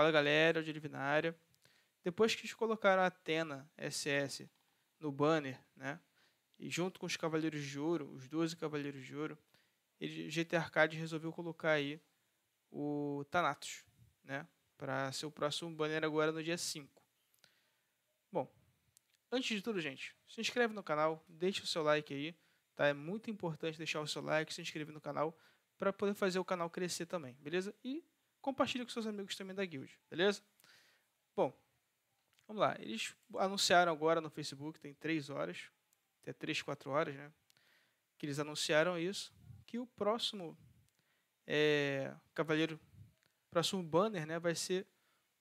Fala galera, de Divinária. Depois que eles colocaram a Atena SS no banner, né? E junto com os Cavaleiros de Ouro, os 12 Cavaleiros de Ouro, ele, GT Arcade resolveu colocar aí o Thanatos, né? Para ser o próximo banner agora no dia 5. Bom, antes de tudo, gente, se inscreve no canal, deixa o seu like aí, tá? É muito importante deixar o seu like, se inscrever no canal para poder fazer o canal crescer também, beleza? E compartilha com seus amigos também da guild, beleza? Bom, vamos lá. Eles anunciaram agora no Facebook, tem três horas, até três, quatro horas, né? Que eles anunciaram isso, que o próximo é, cavaleiro, próximo banner, né, vai ser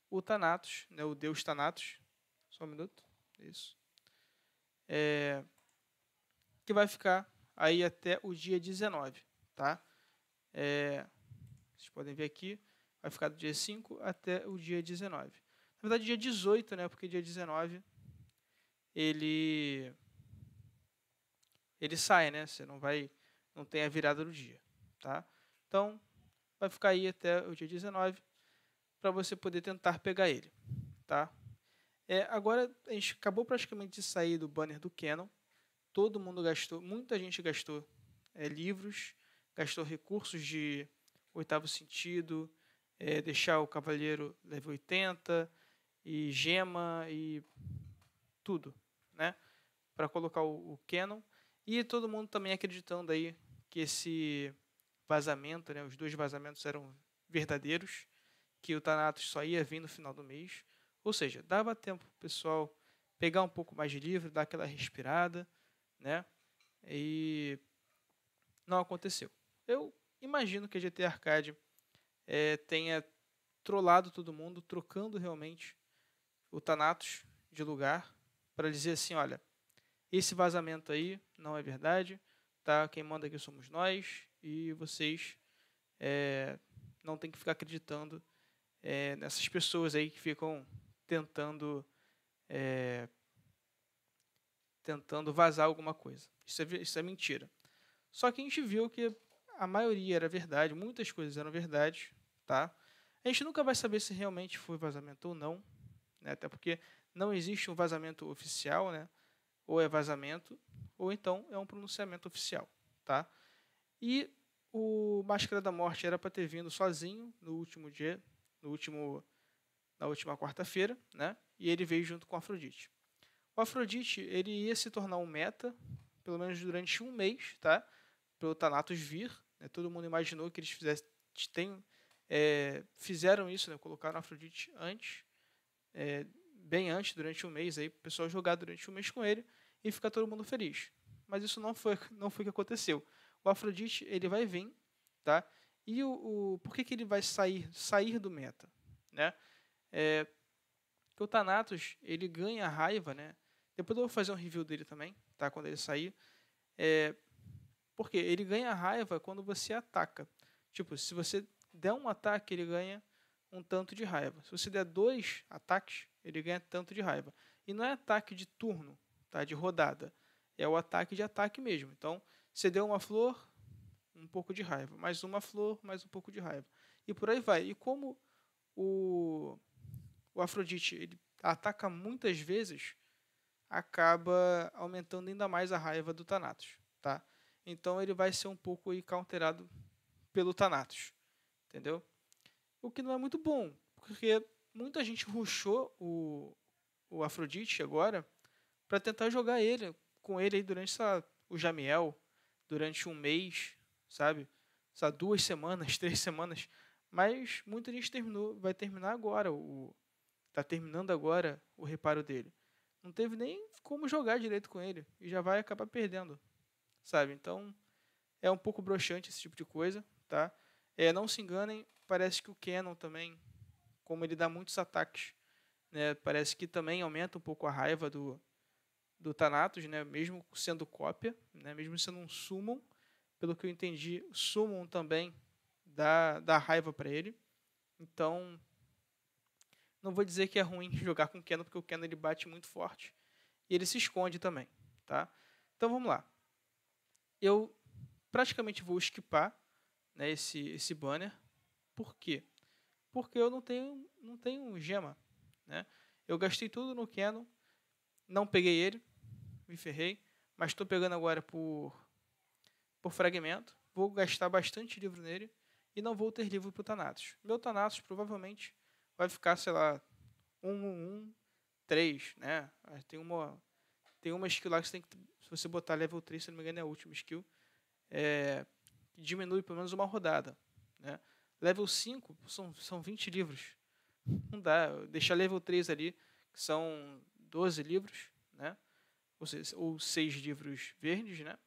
o Thanatos, né, o deus Thanatos. Só um minuto, isso. É, que vai ficar aí até o dia 19, tá? É, vocês podem ver aqui. Vai ficar do dia 5 até o dia 19. Na verdade, dia 18, né? Porque dia 19 ele ele sai, né? Você não vai não tem a virada do dia, tá? Então, vai ficar aí até o dia 19 para você poder tentar pegar ele, tá? É, agora a gente acabou praticamente de sair do banner do Canon. Todo mundo gastou, muita gente gastou é, livros, gastou recursos de oitavo sentido, é, deixar o cavaleiro level 80 e gema e tudo, né? Para colocar o, o Canon. E todo mundo também acreditando aí que esse vazamento, né, os dois vazamentos eram verdadeiros, que o Thanatos só ia vir no final do mês. Ou seja, dava tempo para o pessoal pegar um pouco mais de livro, dar aquela respirada, né? E não aconteceu. Eu imagino que a GT Arcade é, tenha trollado todo mundo, trocando realmente o Thanatos de lugar para dizer assim, olha, esse vazamento aí não é verdade, tá? Quem manda aqui somos nós e vocês é, não tem que ficar acreditando é, nessas pessoas aí que ficam tentando é, tentando vazar alguma coisa. Isso é, isso é mentira. Só que a gente viu que a maioria era verdade, muitas coisas eram verdade, Tá? A gente nunca vai saber se realmente foi vazamento ou não, né? até porque não existe um vazamento oficial, né? ou é vazamento, ou então é um pronunciamento oficial. Tá? E o Máscara da Morte era para ter vindo sozinho no último dia, no último, na última quarta-feira, né? e ele veio junto com Afrodite. O Afrodite ele ia se tornar um meta, pelo menos durante um mês, tá? pelo Thanatos vir. Né? Todo mundo imaginou que eles fizessem é, fizeram isso, né, colocaram Afrodite antes, é, bem antes, durante um mês, aí, o pessoal jogar durante um mês com ele e ficar todo mundo feliz. Mas isso não foi, não foi o que aconteceu. O Afrodite ele vai vir, tá? E o, o por que, que ele vai sair, sair do meta, né? É, que o Thanatos ele ganha raiva, né? Depois eu vou fazer um review dele também, tá? Quando ele sair, é, porque ele ganha raiva quando você ataca. Tipo, se você der um ataque, ele ganha um tanto de raiva. Se você der dois ataques, ele ganha tanto de raiva. E não é ataque de turno, tá? de rodada. É o ataque de ataque mesmo. Então, você deu uma flor, um pouco de raiva. Mais uma flor, mais um pouco de raiva. E por aí vai. E como o, o Afrodite ele ataca muitas vezes, acaba aumentando ainda mais a raiva do Thanatos. Tá? Então ele vai ser um pouco aí counterado pelo Thanatos. Entendeu? O que não é muito bom, porque muita gente ruxou o, o Afrodite agora para tentar jogar ele com ele aí durante essa, o Jamiel, durante um mês, sabe? Só duas semanas, três semanas. Mas muita gente terminou, vai terminar agora. O, tá terminando agora o reparo dele. Não teve nem como jogar direito com ele. E já vai acabar perdendo. Sabe? Então é um pouco broxante esse tipo de coisa, tá? É, não se enganem, parece que o Canon também, como ele dá muitos ataques, né, parece que também aumenta um pouco a raiva do, do Thanatos, né, mesmo sendo cópia, né, mesmo sendo um summon, pelo que eu entendi, summon também dá, dá raiva para ele. Então, não vou dizer que é ruim jogar com o Keno, porque o Keno ele bate muito forte. E ele se esconde também, tá? Então vamos lá. Eu praticamente vou esquipar né, esse, esse banner. Por quê? Porque eu não tenho, não tenho gema. Né? Eu gastei tudo no Canon, não peguei ele, me ferrei, mas estou pegando agora por, por fragmento. Vou gastar bastante livro nele e não vou ter livro para o Thanatos. Meu Thanatos provavelmente vai ficar, sei lá, um um três né? Tem uma, tem uma skill lá que você tem que, se você botar level 3, se não me engano é a última skill, é, diminui pelo menos uma rodada. Né? Level 5 são, são 20 livros. Não dá. Deixar level 3 ali, que são 12 livros, né? ou, seis ou 6 livros verdes, né?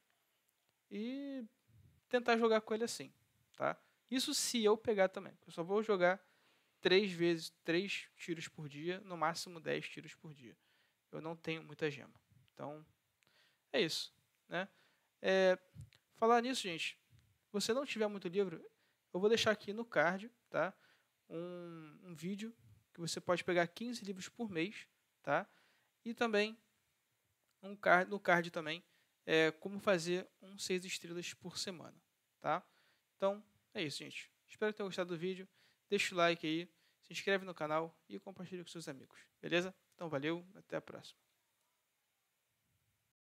E tentar jogar com ele assim. Tá? Isso se eu pegar também. Eu só vou jogar três vezes, três tiros por dia, no máximo 10 tiros por dia. Eu não tenho muita gema. Então, é isso. Né? É, falar nisso, gente, você não tiver muito livro, eu vou deixar aqui no card, tá? Um, um vídeo que você pode pegar 15 livros por mês, tá? E também um card, no card também é, como fazer um 6 estrelas por semana, tá? Então, é isso, gente. Espero que tenham gostado do vídeo. Deixa o like aí, se inscreve no canal e compartilha com seus amigos, beleza? Então, valeu, até a próxima.